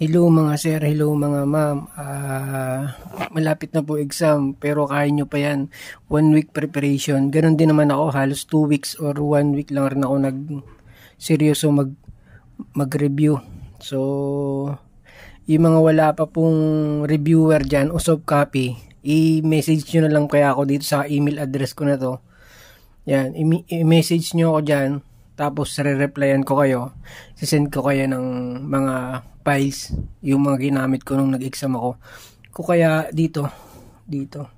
Hello mga sir, hello mga ma'am. Uh, malapit na po exam pero kaya nyo pa yan. One week preparation. Ganon din naman ako halos two weeks or one week lang rin ako nag seryoso mag mag-review. So yung mga wala pa pong reviewer diyan o soft copy, i-message nyo na lang kaya ako dito sa email address ko na to. Yan, i-message nyo ako diyan. Tapos, re-replyan ko kayo. Sisend ko kayo ng mga files, yung mga ginamit ko nung nag-exam ako. Kung kaya dito, dito.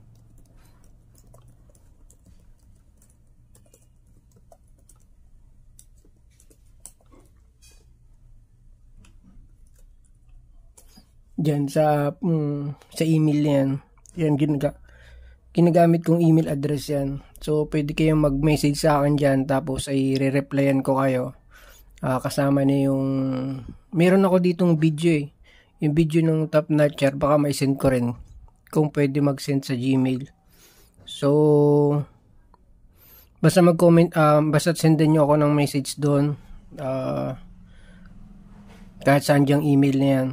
Diyan sa mm, sa email yan. Yan ginaga, ginagamit kong email address yan. So, pwede kayong mag-message sa akin dyan tapos ay re-replyan ko kayo. Uh, kasama na yung... Meron ako ditong video eh. Yung video ng top notcher, baka may send ko rin. Kung pwede mag-send sa Gmail. So, basta mag-comment, um, basta sendan nyo ako ng message doon. Uh, kahit saan dyang email na yan.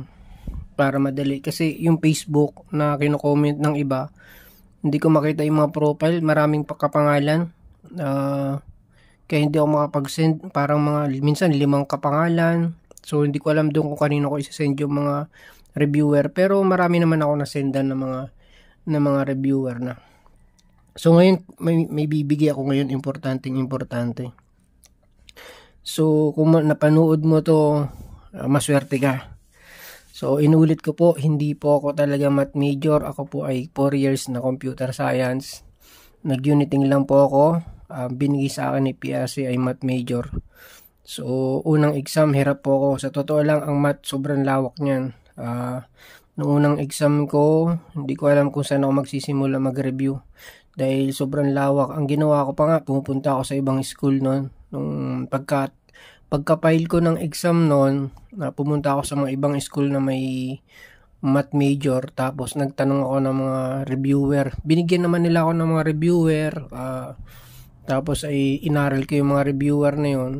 Para madali. Kasi yung Facebook na kino-comment ng iba, hindi ko makita yung mga profile. Maraming kapangalan. Uh, ah, kaya hindi ako makapag-send. Parang mga, minsan limang kapangalan. So, hindi ko alam doon kung kanino ko isa-send yung mga reviewer. Pero marami naman ako na-sendan ng mga, ng mga reviewer na. So, ngayon, may, may bibigay ako ngayon importanteng importante. So, kung napanood mo to, uh, maswerte ka So inulit ko po, hindi po ako talaga math major. Ako po ay 4 years na computer science. Nag-uniting lang po ako. Uh, binigay sa akin ni PRC ay math major. So unang exam, hirap po ako. Sa totoo lang, ang math sobrang lawak niyan. Uh, ah, noong unang exam ko, hindi ko alam kung saan ako magsisimula mag-review. Dahil sobrang lawak. Ang ginawa ko pa nga, pumupunta ako sa ibang school noon. Nung pagka pagka-file ko ng exam noon, na pumunta ako sa mga ibang school na may math major tapos nagtanong ako ng mga reviewer. Binigyan naman nila ako ng mga reviewer uh, tapos ay inaral ko yung mga reviewer na yun.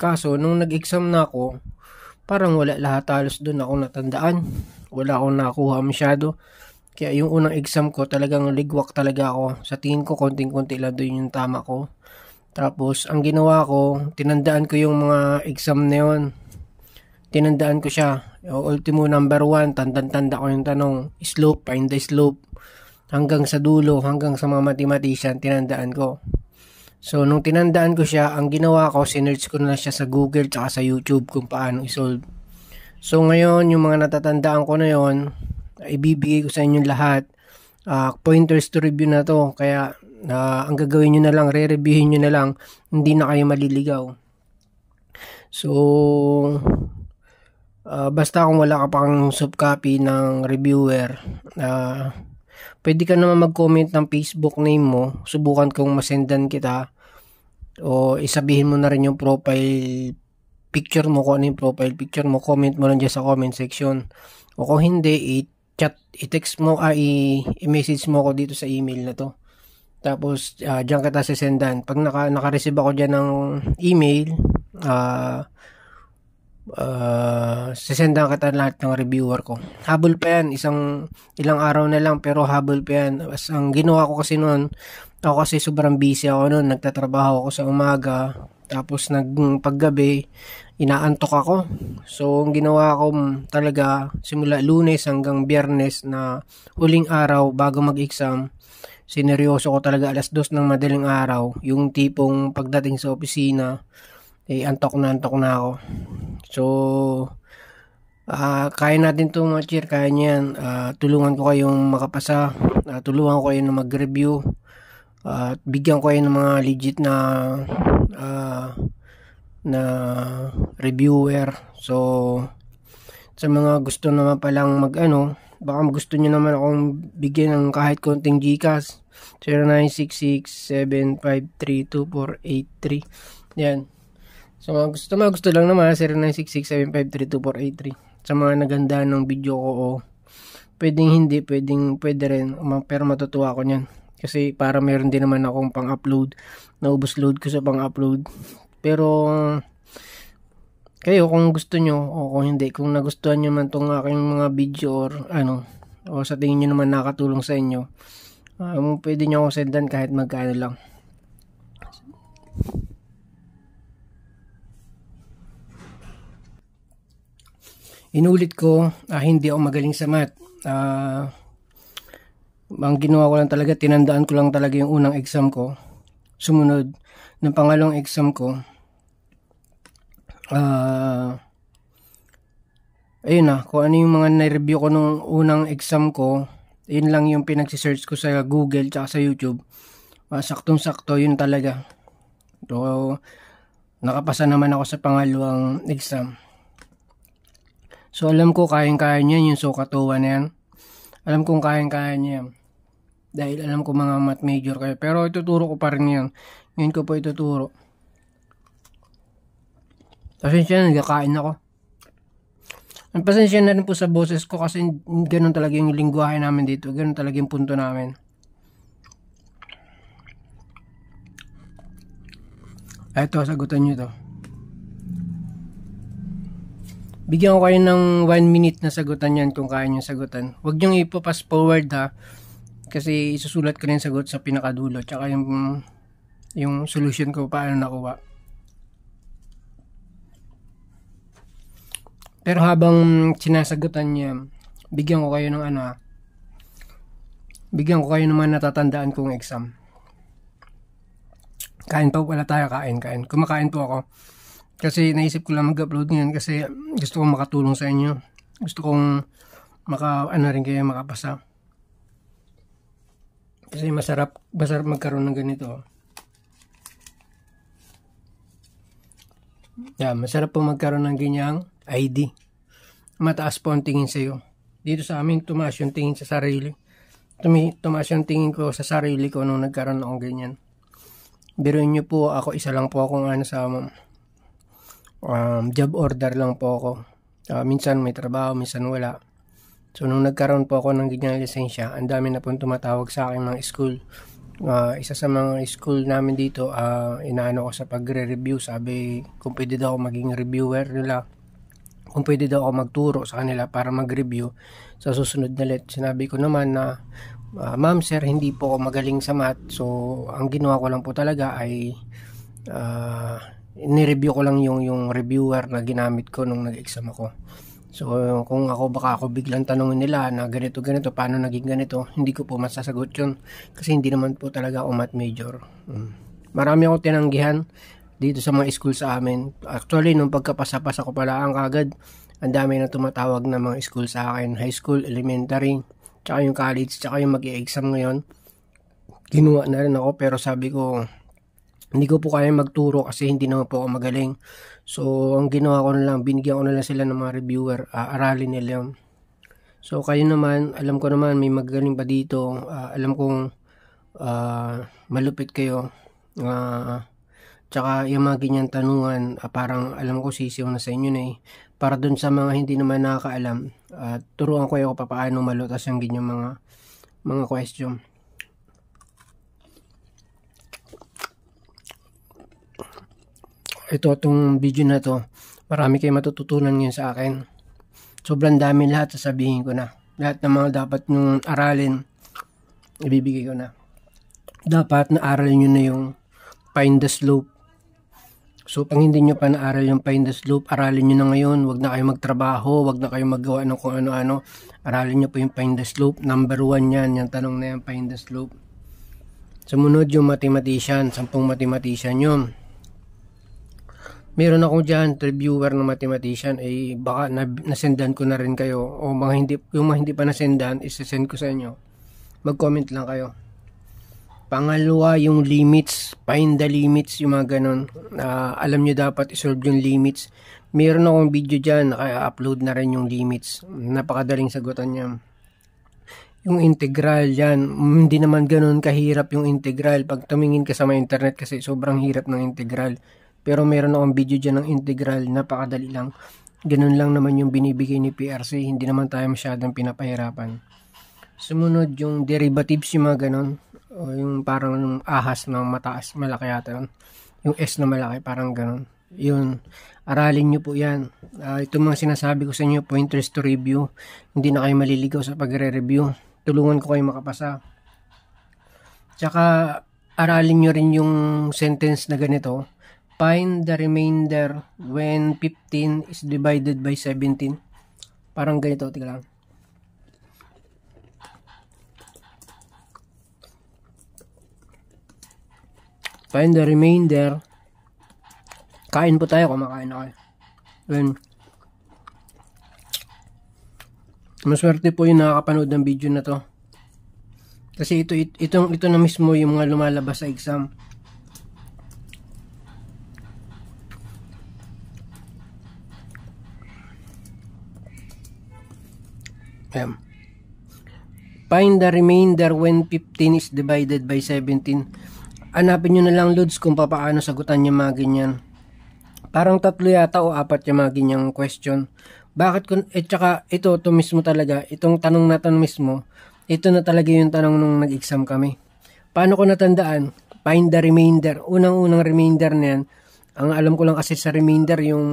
Kaso nung nag-exam na ako, parang wala lahat halos doon ako natandaan. Wala akong nakuha masyado. Kaya yung unang exam ko talagang ligwak talaga ako. Sa tingin ko konting-konti lang doon yung tama ko. Tapos, ang ginawa ko, tinandaan ko yung mga exam na yun. Tinandaan ko siya. O, ultimo number 1, tandang-tanda ko yung tanong, slope, find the slope. Hanggang sa dulo, hanggang sa mga mathematician, tinandaan ko. So, nung tinandaan ko siya, ang ginawa ko, sinerge ko na siya sa Google tsaka sa YouTube kung paano isolve. So, ngayon, yung mga natatandaan ko na yon, ibibigay ko sa inyo lahat. Uh, pointers to review na to. Kaya, na ang gagawin nyo na lang, re-reviewin nyo na lang, hindi na kayo maliligaw. So, uh, basta kung wala ka pang soft copy ng reviewer, uh, pwede ka naman mag-comment ng Facebook name mo. Subukan kong masendan kita o isabihin mo na rin yung profile picture mo, kung ano yung profile picture mo, comment mo lang dyan sa comment section. O kung hindi, i-chat, i-text mo, ah, i-message mo ako dito sa email na to. Tapos, uh, ah, dyan kita sisendan. Pag naka, naka-receive ako dyan ng email, uh, ah, uh, ah, sisendan kita lahat ng reviewer ko. Habol pa yan, isang ilang araw na lang, pero habol pa yan. As ang ginawa ko kasi noon, ako kasi sobrang busy ako noon, nagtatrabaho ako sa umaga, tapos nag paggabi, inaantok ako. So, ang ginawa ko mm, talaga simula lunes hanggang biyernes na huling araw bago mag-exam, sineryoso ko talaga alas dos ng madaling araw. Yung tipong pagdating sa opisina, eh, antok na antok na ako. So, uh, kaya natin to mga cheer, kaya niyan. Uh, tulungan ko kayong makapasa, uh, tulungan ko kayo na mag-review, uh, bigyan ko kayo ng mga legit na uh, na reviewer. So, sa mga gusto naman palang mag ano, Baka gusto nyo naman akong bigyan ng kahit konting Gcash. 0966 Yan. So, mga gusto, mga gusto lang naman, 0966-753-2483. Sa mga naganda ng video ko, o pwedeng hindi, pwedeng pwede rin, pero matutuwa ko niyan. Kasi para meron din naman akong pang-upload, naubos load ko sa pang-upload. Pero, kayo kung gusto nyo o kung hindi, kung nagustuhan nyo man tong aking mga video or ano, o sa tingin nyo naman nakatulong sa inyo, ah, um, pwede nyo ako sendan kahit magkano lang. Inulit ko, ah, hindi ako magaling sa math. Ah, ang ginawa ko lang talaga, tinandaan ko lang talaga yung unang exam ko. Sumunod, ng pangalawang exam ko, uh, ayun na, kung ano yung mga na-review ko nung unang exam ko, yun lang yung pinagsisearch ko sa Google tsaka sa YouTube. Uh, saktong-sakto, yun talaga. So, nakapasa naman ako sa pangalawang exam. So, alam ko kayang-kaya niya yung sokatuwa na yan. Alam kong kayang-kaya niya Dahil alam ko mga math major kayo. Pero ituturo ko pa rin yan. Ngayon ko po ituturo. Pasensya na, nagkakain ako. Ang pasensya na rin po sa boses ko kasi ganun talaga yung lingwahe namin dito. Ganun talaga yung punto namin. Ito, sagutan nyo to. Bigyan ko kayo ng 1 minute na sagutan yan kung kaya nyo sagutan. Huwag nyo ipapas forward ha. Kasi isusulat ko rin sagot sa pinakadulo. Tsaka yung, yung solution ko paano nakuha. Pero habang sinasagutan niya, bigyan ko kayo ng ano ha. Ah. Bigyan ko kayo ng mga natatandaan kong exam. Kain pa wala tayo, kain, kain. Kumakain po ako. Kasi naisip ko lang mag-upload ngayon kasi gusto kong makatulong sa inyo. Gusto kong maka, ano rin kayo makapasa. Kasi masarap, masarap magkaroon ng ganito. Yeah, masarap po magkaroon ng ganyang ID. Mataas po ang tingin sa iyo. Dito sa amin, tumaas yung tingin sa sarili. Tumi tumaas yung tingin ko sa sarili ko nung nagkaroon akong ganyan. Biruin niyo po, ako isa lang po akong ano sa um, job order lang po ako. Uh, minsan may trabaho, minsan wala. So, nung nagkaroon po ako ng ganyan lisensya, ang dami na pong tumatawag sa akin mga school. Uh, isa sa mga school namin dito, uh, inaano ko sa pagre-review. Sabi, kung pwede daw maging reviewer nila kung pwede daw ako magturo sa kanila para mag-review sa susunod na let. Sinabi ko naman na, uh, ma'am sir, hindi po ako magaling sa math. So, ang ginawa ko lang po talaga ay uh, nireview ko lang yung, yung reviewer na ginamit ko nung nag-exam ako. So, kung ako baka ako biglang tanongin nila na ganito ganito, paano naging ganito, hindi ko po masasagot yun. Kasi hindi naman po talaga ako math major. Hmm. Marami akong tinanggihan dito sa mga school sa amin. Actually, nung pagkapasapasa ko pala ang kagad, ang dami na tumatawag ng mga school sa akin. High school, elementary, tsaka yung college, tsaka yung mag exam ngayon. Ginawa na rin ako pero sabi ko, hindi ko po kaya magturo kasi hindi naman po ako magaling. So, ang ginawa ko na lang, binigyan ko na lang sila ng mga reviewer, uh, aralin nila yun. So, kayo naman, alam ko naman, may magaling pa dito. Uh, alam kong uh, malupit kayo. Uh, Tsaka yung mga ganyan tanungan, uh, parang alam ko sisiw na sa inyo na eh. Para dun sa mga hindi naman nakakaalam, uh, turuan ko kayo paano malutas yung ganyan mga, mga question. Ito, itong video na to, marami kayo matututunan ngayon sa akin. Sobrang dami lahat sasabihin ko na. Lahat ng mga dapat nung aralin, ibibigay ko na. Dapat na aral nyo na yung find the slope So kung hindi nyo pa naaral yung find the slope, aralin nyo na ngayon. Huwag na kayong magtrabaho, huwag na kayong maggawa ng kung ano-ano. Aralin nyo po yung find the slope. Number 1 yan, yung tanong na yan, find the slope. Sumunod yung mathematician, sampung mathematician yun. Meron ako dyan, reviewer ng mathematician, eh baka na, nasendan ko na rin kayo. O mga hindi, yung mga hindi pa nasendan, isesend ko sa inyo. Mag-comment lang kayo. Pangalawa, yung limits. Find the limits, yung mga ganun. Uh, alam nyo dapat isolve yung limits. Meron akong video dyan, naka-upload na rin yung limits. Napakadaling sagutan niya. Yung integral, yan. Hindi naman ganun kahirap yung integral. Pag tumingin ka sa may internet kasi sobrang hirap ng integral. Pero meron akong video dyan ng integral, napakadali lang. Ganun lang naman yung binibigay ni PRC. Hindi naman tayo masyadong pinapahirapan. Sumunod yung derivatives, yung mga ganun o yung parang ahas na mataas, malaki yata yun. Yung S na malaki, parang ganun. Yun, aralin nyo po yan. Uh, ah, ito mga sinasabi ko sa inyo, pointers to review. Hindi na kayo maliligaw sa pagre-review. Tulungan ko kayo makapasa. Tsaka, aralin nyo rin yung sentence na ganito. Find the remainder when 15 is divided by 17. Parang ganito, tiga lang. Kain the remainder. Kain po tayo, kumakain na kayo. Then, maswerte po yung nakakapanood ng video na to. Kasi ito, it, itong, ito na mismo yung mga lumalabas sa exam. Ayan. Find the remainder when 15 is divided by 17. Hanapin nyo na lang, Lods, kung paano sagutan yung mga ganyan. Parang tatlo yata o apat yung mga ganyang question. Bakit kung, at eh, saka ito, ito mismo talaga, itong tanong na tanong mismo, ito na talaga yung tanong nung nag-exam kami. Paano ko natandaan? Find the remainder. Unang-unang remainder na yan. Ang alam ko lang kasi sa remainder, yung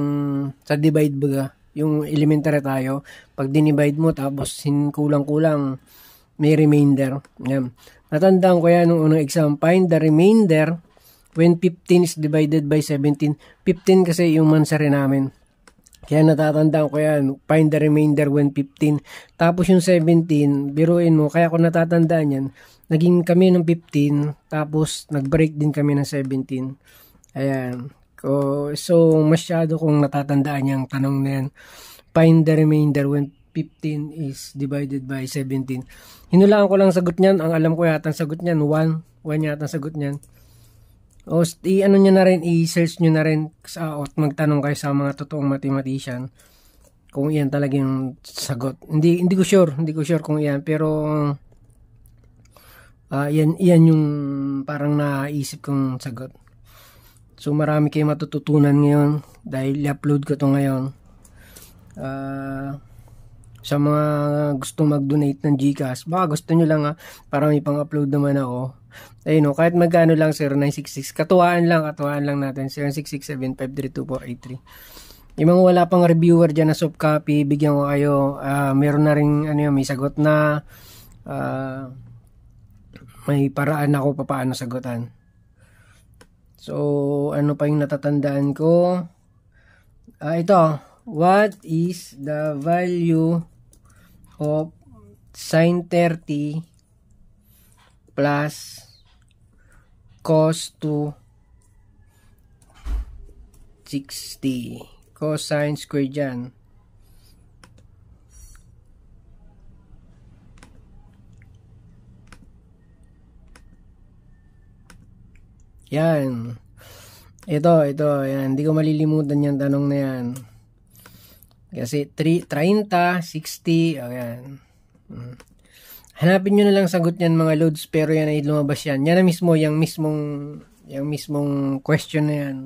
sa divide baga, yung elementary tayo, pag dinivide mo tapos kulang-kulang, may remainder. Yan. Natandaan ko yan nung unang exam. Find the remainder when 15 is divided by 17. 15 kasi yung mansari namin. Kaya natatandaan ko yan, find the remainder when 15. Tapos yung 17, biruin mo, kaya ko natatandaan yan, naging kami ng 15, tapos nagbreak din kami ng 17. Ayan. So, masyado kong natatandaan yung tanong na yan. Find the remainder when 15 is divided by 17. Hinulaan ko lang sagot niyan. Ang alam ko yata ang sagot niyan, 1. 1 yata ang sagot niyan. O i-ano nyo na rin, i-search nyo na rin sa, o magtanong kayo sa mga totoong mathematician kung iyan talaga yung sagot. Hindi, hindi ko sure, hindi ko sure kung iyan. Pero, uh, ah, yan, yan yung parang naisip kong sagot. So, marami kayong matututunan ngayon dahil i-upload ko to ngayon. Ah... Uh, sa mga gusto mag-donate ng GCash. Baka gusto nyo lang ha, ah, para may pang-upload naman ako. Ayun o, oh, kahit magkano lang 0966. Katuwaan lang, katuwaan lang natin. 0966-7532483. Yung mga wala pang reviewer dyan na soft copy, bigyan ko kayo. Uh, meron na rin, ano yun, may sagot na. Uh, may paraan ako pa paano sagutan. So, ano pa yung natatandaan ko? Uh, ito, what is the value of sin 30 plus cos 2 60 cosine square dyan yan ito ito yan hindi ko malilimutan yung tanong na yan kasi 3, 30, 60, ayan. Hmm. Hanapin nyo na lang sagot niyan mga loads pero yan ay lumabas yan. Yan na mismo, yung mismong, yung mismong question na yan.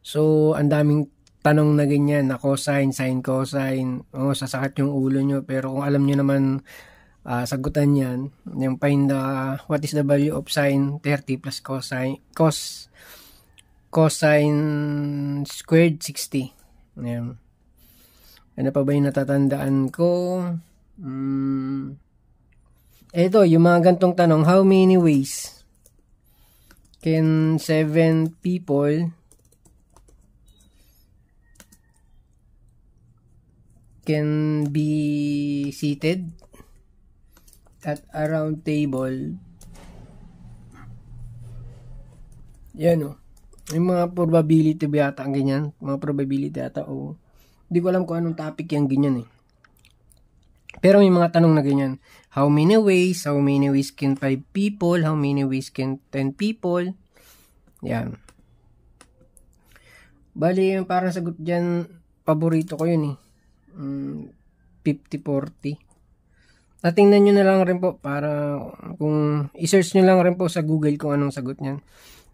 So, ang daming tanong na ganyan na cosine, sine, cosine. O, oh, sasakit yung ulo nyo. Pero kung alam nyo naman uh, sagutan yan, yung find the, what is the value of sine 30 plus cosine, cos, cosine squared 60. Ayan. Ano pa ba yung natatandaan ko? Mm, ito, yung mga gantong tanong, how many ways can seven people can be seated at a round table? Yan o. Oh. Yung mga probability ba yata ang ganyan? Mga probability yata o. Oh. Hindi ko alam kung anong topic yung ganyan eh. Pero may mga tanong na ganyan. How many ways? How many ways can 5 people? How many ways can 10 people? Yan. Bali, yung parang sagot dyan, paborito ko yun eh. Mm, 50-40. Natingnan nyo na lang rin po para kung isearch nyo lang rin po sa Google kung anong sagot niyan.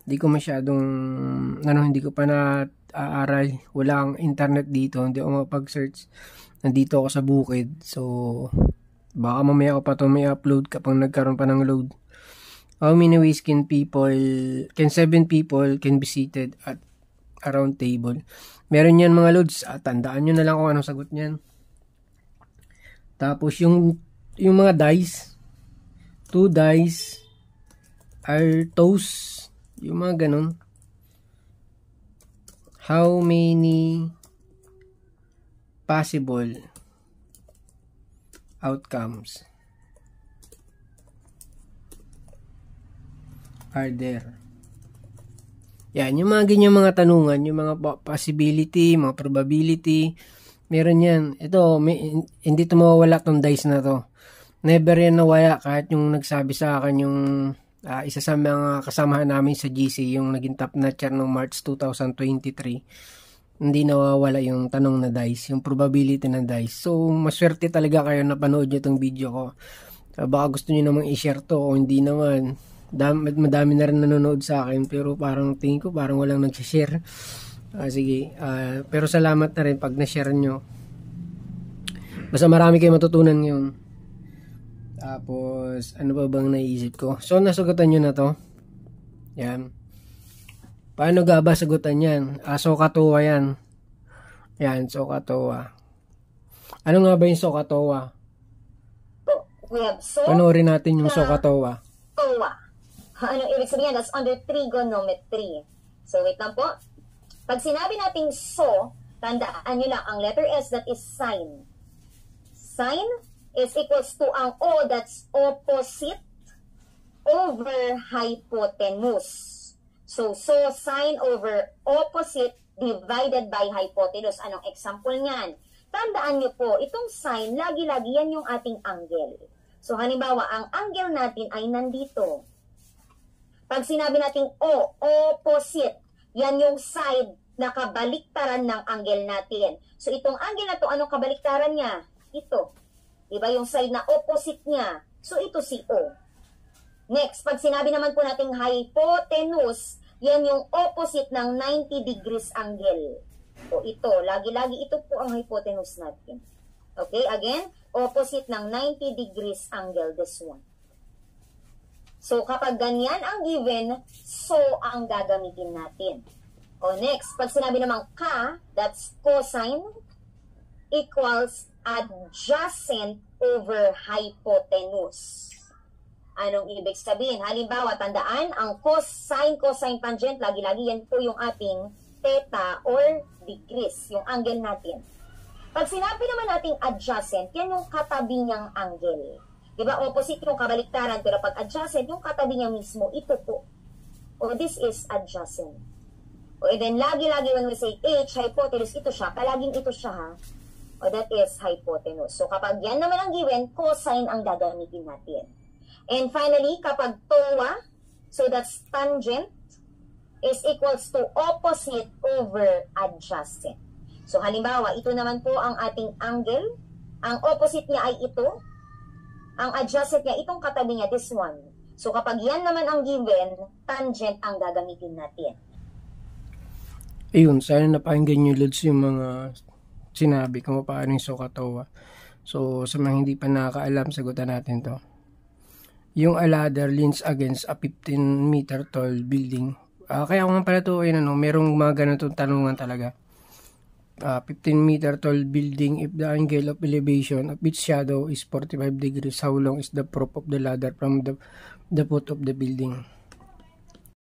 Hindi ko masyadong, ano, hindi ko pa na aaray. Wala ang internet dito. Hindi ako makapag-search. Nandito ako sa bukid. So, baka mamaya ako pa ito may upload kapag nagkaroon pa ng load. How many ways can people, can seven people can be seated at around table? Meron yan mga loads. At tandaan nyo na lang kung anong sagot niyan. Tapos yung, yung mga dice, two dice, are toast, yung mga ganun how many possible outcomes are there? Yan, yung mga ganyang mga tanungan, yung mga possibility, mga probability, meron yan. Ito, may, hindi tumawala tong dice na to. Never yan nawaya kahit yung nagsabi sa akin yung Uh, isa sa mga kasamahan namin sa GC, yung naging top notcher noong March 2023, hindi nawawala yung tanong na dice, yung probability na dice. So, maswerte talaga kayo na panood nyo itong video ko. Uh, baka gusto nyo namang i-share to o hindi naman. Dam madami na rin nanonood sa akin pero parang tingin ko parang walang nagsishare. Uh, ah, sige, uh, pero salamat na rin pag na-share nyo. Basta marami kayo matutunan ngayon. Tapos, ano pa bang naisip ko? So, nasugatan nyo na to. Yan. Paano ga ba sagutan yan? Ah, sokatowa yan. Yan, sokatowa. Ano nga ba yung sokatowa? So, Panoorin natin yung sokatowa. Towa. Ano ibig sabihin? That's under trigonometry. So, wait lang po. Pag sinabi nating so, tandaan nyo lang ang letter S that is sine. Sine? is equals to ang O that's opposite over hypotenuse. So, so sine over opposite divided by hypotenuse. Anong example niyan? Tandaan niyo po, itong sine, lagi-lagi yan yung ating angle. So, halimbawa, ang angle natin ay nandito. Pag sinabi natin O, opposite, yan yung side na kabaliktaran ng angle natin. So, itong angle na to, anong kabaliktaran niya? Ito. Diba yung side na opposite niya? So ito si O. Next, pag sinabi naman po nating hypotenuse, yan yung opposite ng 90 degrees angle. O ito, lagi-lagi ito po ang hypotenuse natin. Okay, again, opposite ng 90 degrees angle, this one. So kapag ganyan ang given, so ang gagamitin natin. O next, pag sinabi naman ka, that's cosine equals adjacent over hypotenuse. Anong ibig sabihin? Halimbawa, tandaan, ang cosine, cosine tangent, lagi-lagi yan po yung ating theta or degrees, yung angle natin. Pag sinabi naman nating adjacent, yan yung katabi niyang angle. Di ba? Opposite yung kabaliktaran, pero pag adjacent, yung katabi niya mismo, ito po. O this is adjacent. O then, lagi-lagi when we say H, hypotenuse, ito siya, palaging ito siya ha. O that is hypotenuse. So kapag yan naman ang given, cosine ang gagamitin natin. And finally, kapag towa, so that's tangent, is equals to opposite over adjacent. So halimbawa, ito naman po ang ating angle. Ang opposite niya ay ito. Ang adjacent niya, itong katabi niya, this one. So kapag yan naman ang given, tangent ang gagamitin natin. Ayun, sana napakinggan nyo, Lods, yung mga sinabi kung paano yung Sokatowa. So, sa mga hindi pa nakakaalam, sagutan natin to. Yung a ladder leans against a 15 meter tall building. Uh, kaya kung pala to, ayun ano, merong mga ganitong tanungan talaga. Uh, ah, 15 meter tall building if the angle of elevation of its shadow is 45 degrees how long is the prop of the ladder from the the foot of the building